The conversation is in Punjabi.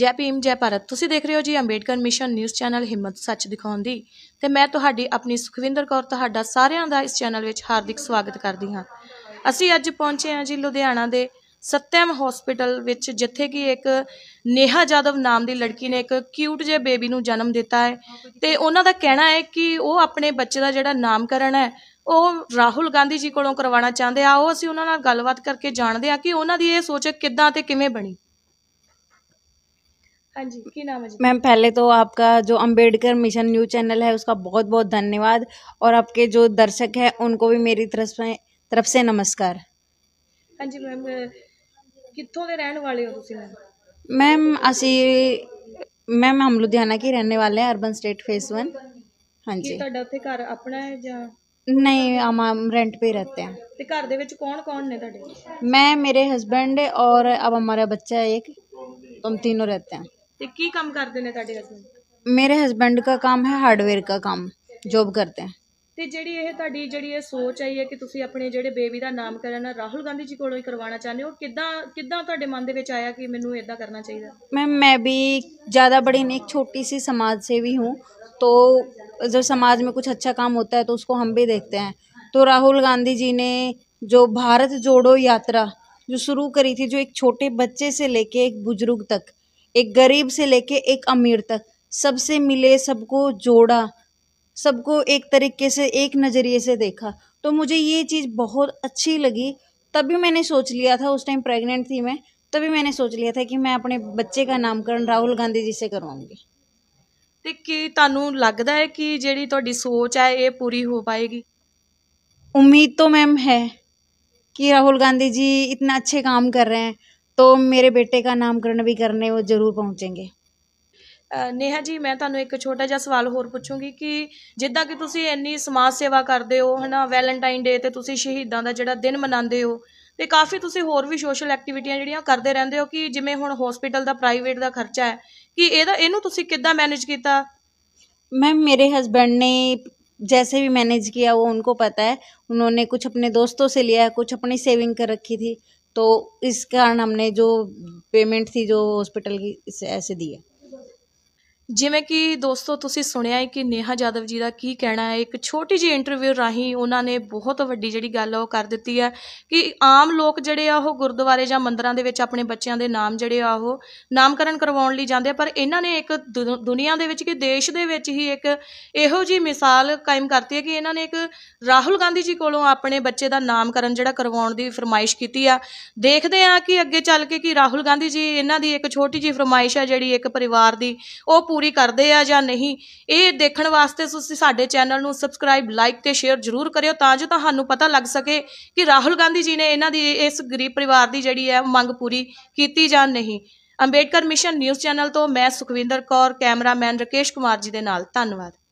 ਜੈ ਭੀਮ ਜੈ ਭਾਰਤ ਤੁਸੀਂ ਦੇਖ ਰਹੇ ਹੋ ਜੀ ਅੰਬੇਡਕਰ ਮਿਸ਼ਨ ਨਿਊਜ਼ ਚੈਨਲ ਹਿੰਮਤ ਸੱਚ ਦਿਖਾਉਣ ਦੀ ਤੇ ਮੈਂ ਤੁਹਾਡੀ ਆਪਣੀ ਸੁਖਵਿੰਦਰ ਕੌਰ ਤੁਹਾਡਾ ਸਾਰਿਆਂ ਦਾ ਇਸ ਚੈਨਲ ਵਿੱਚ ਹਾਰਦਿਕ ਸਵਾਗਤ ਕਰਦੀ ਹਾਂ ਅਸੀਂ ਅੱਜ ਪਹੁੰਚੇ ਹਾਂ ਜੀ ਲੁਧਿਆਣਾ ਦੇ ਸਤਿਆਮ ਹਸਪੀਟਲ ਵਿੱਚ ਜਿੱਥੇ ਕਿ ਇੱਕ ਨੇਹਾ ਜਾਦਵ ਨਾਮ ਦੀ ਲੜਕੀ ਨੇ ਇੱਕ ਕਿਊਟ ਜਿਹੇ ਬੇਬੀ ਨੂੰ ਜਨਮ ਦਿੱਤਾ ਹੈ ਤੇ ਉਹਨਾਂ ਦਾ ਕਹਿਣਾ ਹੈ ਕਿ ਉਹ ਆਪਣੇ ਬੱਚੇ ਦਾ ਜਿਹੜਾ ਨਾਮਕਰਨ ਹੈ ਉਹ ਰਾਹੁਲ ਗਾਂਧੀ ਜੀ ਕੋਲੋਂ ਕਰਵਾਉਣਾ ਚਾਹੁੰਦੇ ਆ ਉਹ ਅਸੀਂ ਉਹਨਾਂ ਨਾਲ ਗੱਲਬਾਤ ਕਰਕੇ ਜਾਣਦੇ ਆ ਕਿ ਉਹਨਾਂ ਦੀ ਇਹ ਸੋਚ ਕਿੱਦਾਂ ਤੇ ਕਿਵੇਂ ਬਣੀ हाँ जी की नाम है मैम पहले तो आपका जो अंबेडकर मिशन न्यूज चैनल है उसका बहुत बहुत धन्यवाद और आपके जो दर्शक हैं उनको भी मेरी तरफ से तरफ से नमस्कार हाँ जी मैम कितों के रहने वाले हो मैम असी मैम हम लुधियाना के रहने वाले हैं अर्बन स्टेट फेस वन हाँ जी घर अपना है जा? नहीं हम हम रेंट पे रहते हैं ਤੇ ਘਰ कौन ਵਿੱਚ ਕੌਣ मैं मेरे हस्बैंड और अब हमारा बच्चा है एक तो हम तीनों रहते हैं ਤੇ ਕੀ ਕੰਮ ਕਰਦੇ ਨੇ ਤੁਹਾਡੇ ਹਸਬੰਡ ਮੇਰੇ ਹਸਬੰਡ ਦਾ ਕੰਮ ਹੈ ਹਾਰਡਵੇयर का काम जॉब करते हैं ਤੇ ਜਿਹੜੀ ਇਹ ਤੁਹਾਡੀ ਜਿਹੜੀ ਇਹ ਸੋਚ ਆਈ ਹੈ ਕਿ ਤੁਸੀਂ ਆਪਣੇ ਜਿਹੜੇ ਬੇਬੀ ਦਾ ਨਾਮਕਰਨ ਰਾਹੁਲ ਗਾਂਧੀ ਜੀ ਕੋਲੋਂ ਹੀ ਕਰਵਾਉਣਾ ਚਾਹੁੰਦੇ ਹੋ ਕਿੱਦਾਂ ਕਿੱਦਾਂ ਤੁਹਾਡੇ ਮਨ ਦੇ ਵਿੱਚ ਆਇਆ ਕਿ ਮੈਨੂੰ ਇਦਾਂ ਕਰਨਾ ਚਾਹੀਦਾ मैम मैं भी ज़्यादा बड़ी नहीं एक छोटी सी समाज सेवी हूँ तो जब समाज में कुछ अच्छा काम होता है तो उसको हम भी देखते हैं तो राहुल गांधी जी ने जो भारत जोड़ो यात्रा जो शुरू करी थी जो एक छोटे बच्चे से लेके एक बुजुर्ग तक एक गरीब से लेके एक अमीर तक सबसे मिले सबको जोड़ा सबको एक तरीके से एक नज़रिए से देखा तो मुझे ये चीज़ बहुत अच्छी लगी तभी मैंने सोच लिया था उस टाइम प्रेग्नेंट थी मैं तभी मैंने सोच लिया था कि मैं अपने बच्चे का नामकरण राहुल गांधी जी से करवाऊंगी तो कि तू लगता है कि जी तो सोच है ये पूरी हो पाएगी उम्मीद तो मैम है कि राहुल गांधी जी इतना अच्छे काम कर रहे हैं तो मेरे बेटे का नामकरण भी करने वो ज़रूर ਪਹੁੰਚेंगे ਨੇਹਾ ਜੀ ਮੈਂ ਤੁਹਾਨੂੰ ਇੱਕ ਛੋਟਾ ਜਿਹਾ ਸਵਾਲ ਹੋਰ ਪੁੱਛੂੰਗੀ ਕਿ ਜਿੱਦਾਂ ਕਿ ਤੁਸੀਂ ਇੰਨੀ ਸਮਾਜ ਸੇਵਾ ਕਰਦੇ ਹੋ ਹਨਾ ਵੈਲੈਂਟਾਈਨ ਡੇ ਤੇ ਤੁਸੀਂ ਸ਼ਹੀਦਾਂ ਦਾ ਜਿਹੜਾ ਦਿਨ ਮਨਾਉਂਦੇ ਹੋ ਤੇ ਕਾਫੀ ਤੁਸੀਂ ਹੋਰ ਵੀ ਸੋਸ਼ਲ ਐਕਟੀਵਿਟੀਆਂ ਜਿਹੜੀਆਂ ਕਰਦੇ ਰਹਿੰਦੇ ਹੋ ਕਿ ਜਿਵੇਂ ਹੁਣ ਹਸਪੀਟਲ ਦਾ ਪ੍ਰਾਈਵੇਟ ਦਾ ਖਰਚਾ ਹੈ ਕਿ ਇਹਦਾ ਇਹਨੂੰ ਤੁਸੀਂ ਕਿੱਦਾਂ ਮੈਨੇਜ ਕੀਤਾ ਮੇਰੇ मेरे ਨੇ ਜੈਸੇ ਵੀ ਮੈਨੇਜ ਕੀਤਾ ਉਹ वो ਨੂੰ ਪਤਾ ਹੈ ਉਹਨਾਂ ਨੇ ਕੁਝ ਆਪਣੇ ਦੋਸਤੋਂ ਸੇ ਲਿਆ ਕੁਝ ਆਪਣੀ ਸੇਵਿੰਗ ਕਰ ਰੱਖੀ ਥੀ तो इस कारण हमने जो पेमेंट थी जो हॉस्पिटल की ऐसे दी है ਜਿਵੇਂ ਕਿ ਦੋਸਤੋ ਤੁਸੀਂ ਸੁਣਿਆ ਹੈ ਕਿ ਨੇਹਾ ਜਾਦਵ ਜੀ ਦਾ ਕੀ ਕਹਿਣਾ ਹੈ ਇੱਕ ਛੋਟੀ ਜਿਹੀ ਇੰਟਰਵਿਊ ਰਾਹੀਂ ਉਹਨਾਂ ਨੇ ਬਹੁਤ ਵੱਡੀ ਜਿਹੜੀ ਗੱਲ ਉਹ ਕਰ ਦਿੱਤੀ ਹੈ ਕਿ ਆਮ ਲੋਕ ਜਿਹੜੇ ਆ ਉਹ ਗੁਰਦੁਆਰੇ ਜਾਂ ਮੰਦਰਾਂ ਦੇ ਵਿੱਚ ਆਪਣੇ ਬੱਚਿਆਂ ਦੇ ਨਾਮ ਜਿਹੜੇ ਆ ਉਹ ਨਾਮਕਰਨ ਕਰਵਾਉਣ ਲਈ ਜਾਂਦੇ ਪਰ ਇਹਨਾਂ ਨੇ ਇੱਕ ਦੁਨੀਆ ਦੇ ਵਿੱਚ ਕਿ ਦੇਸ਼ ਦੇ ਵਿੱਚ ਹੀ ਇੱਕ ਇਹੋ ਜੀ ਮਿਸਾਲ ਕਾਇਮ ਕਰਤੀ ਹੈ ਕਿ ਇਹਨਾਂ ਨੇ ਇੱਕ ਰਾਹੁਲ ਗਾਂਧੀ ਜੀ ਕੋਲੋਂ ਆਪਣੇ ਬੱਚੇ ਦਾ ਨਾਮਕਰਨ ਜਿਹੜਾ ਕਰਵਾਉਣ ਦੀ ਫਰਮਾਇਸ਼ ਕੀਤੀ ਆ ਦੇਖਦੇ ਆ ਕਿ ਅੱਗੇ ਚੱਲ ਕੇ ਕਿ ਰਾਹੁਲ ਗਾਂਧੀ ਜੀ ਇਹਨਾਂ ਦੀ ਇੱਕ ਛੋਟੀ ਜੀ ਫਰਮਾਇਸ਼ ਆ ਜਿਹੜੀ ਇੱਕ ਪਰਿਵਾਰ ਦੀ ਉਹ ਪੂਰੀ ਕਰਦੇ ਆ ਜਾਂ ਨਹੀਂ ਇਹ ਦੇਖਣ ਵਾਸਤੇ ਤੁਸੀਂ ਸਾਡੇ ਚੈਨਲ ਨੂੰ ਸਬਸਕ੍ਰਾਈਬ ਲਾਈਕ ਤੇ ਸ਼ੇਅਰ ਜ਼ਰੂਰ ਕਰਿਓ ਤਾਂ ਜੋ ਤੁਹਾਨੂੰ ਪਤਾ ਲੱਗ ਸਕੇ ਕਿ ਰਾਹੁਲ ਗਾਂਧੀ ਜੀ ਨੇ ਇਹਨਾਂ ਦੀ ਇਸ ਗਰੀਬ ਪਰਿਵਾਰ ਦੀ ਜਿਹੜੀ ਹੈ ਮੰਗ ਪੂਰੀ ਕੀਤੀ ਜਾਂ ਨਹੀਂ ਅੰਬੇਡਕਰ ਮਿਸ਼ਨ ਨਿਊਜ਼ ਚੈਨਲ ਤੋਂ ਮੈਂ ਸੁਖਵਿੰਦਰ ਕੌਰ ਕੈਮਰਾਮੈਨ ਰਕੇਸ਼ ਕੁਮਾਰ ਜੀ ਦੇ ਨਾਲ ਧੰਨਵਾਦ